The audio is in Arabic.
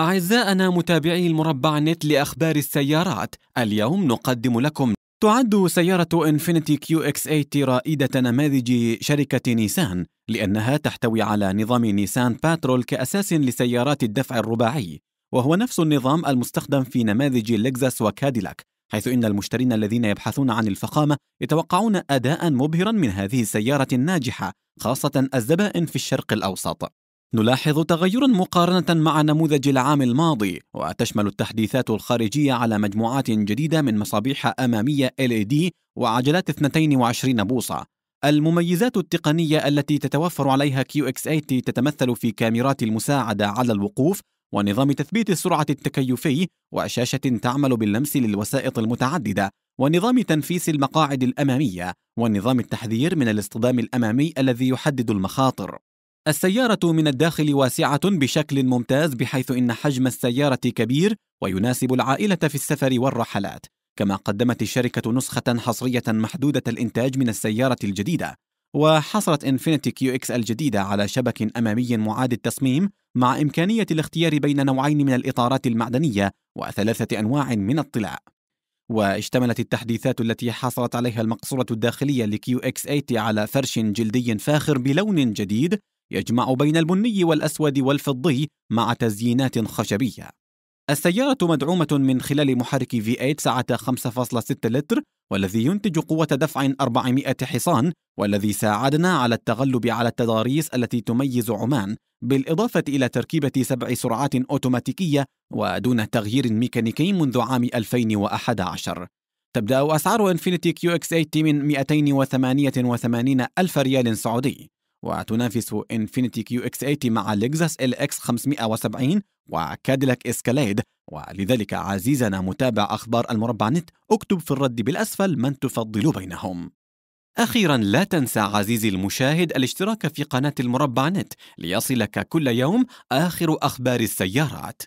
أعزائنا متابعي المربع نت لأخبار السيارات اليوم نقدم لكم تعد سيارة انفينيتي كيو اكس 80 رائدة نماذج شركة نيسان لأنها تحتوي على نظام نيسان باترول كأساس لسيارات الدفع الرباعي وهو نفس النظام المستخدم في نماذج لكزاس وكاديلاك حيث إن المشترين الذين يبحثون عن الفخامة يتوقعون أداء مبهرا من هذه السيارة الناجحة خاصة الزبائن في الشرق الأوسط نلاحظ تغيرا مقارنة مع نموذج العام الماضي وتشمل التحديثات الخارجية على مجموعات جديدة من مصابيح أمامية LED وعجلات 22 بوصة المميزات التقنية التي تتوفر عليها QX80 تتمثل في كاميرات المساعدة على الوقوف ونظام تثبيت السرعة التكيفي وشاشة تعمل باللمس للوسائط المتعددة ونظام تنفيس المقاعد الأمامية ونظام التحذير من الاصطدام الأمامي الذي يحدد المخاطر السيارة من الداخل واسعة بشكل ممتاز بحيث إن حجم السيارة كبير ويناسب العائلة في السفر والرحلات، كما قدمت الشركة نسخة حصرية محدودة الإنتاج من السيارة الجديدة، وحصلت انفينيتي كيو اكس الجديدة على شبك أمامي معاد التصميم مع إمكانية الاختيار بين نوعين من الإطارات المعدنية وثلاثة أنواع من الطلاء. واشتملت التحديثات التي حصلت عليها المقصورة الداخلية لكيو اكس 80 على فرش جلدي فاخر بلون جديد يجمع بين البني والأسود والفضي مع تزيينات خشبية السيارة مدعومة من خلال محرك V8 سعة 5.6 لتر والذي ينتج قوة دفع 400 حصان والذي ساعدنا على التغلب على التضاريس التي تميز عمان بالإضافة إلى تركيبة سبع سرعات أوتوماتيكية ودون تغيير ميكانيكي منذ عام 2011 تبدأ أسعار انفينيتي كيو اكس 80 من 288 ألف ريال سعودي وتنافس انفينيتي كيو اكس 80 مع لكزاس ال اكس 570 وكاديلاك اسكاليد ولذلك عزيزنا متابع اخبار المربع نت اكتب في الرد بالاسفل من تفضل بينهم أخيرا لا تنسى عزيزي المشاهد الاشتراك في قناة المربع نت ليصلك كل يوم آخر أخبار السيارات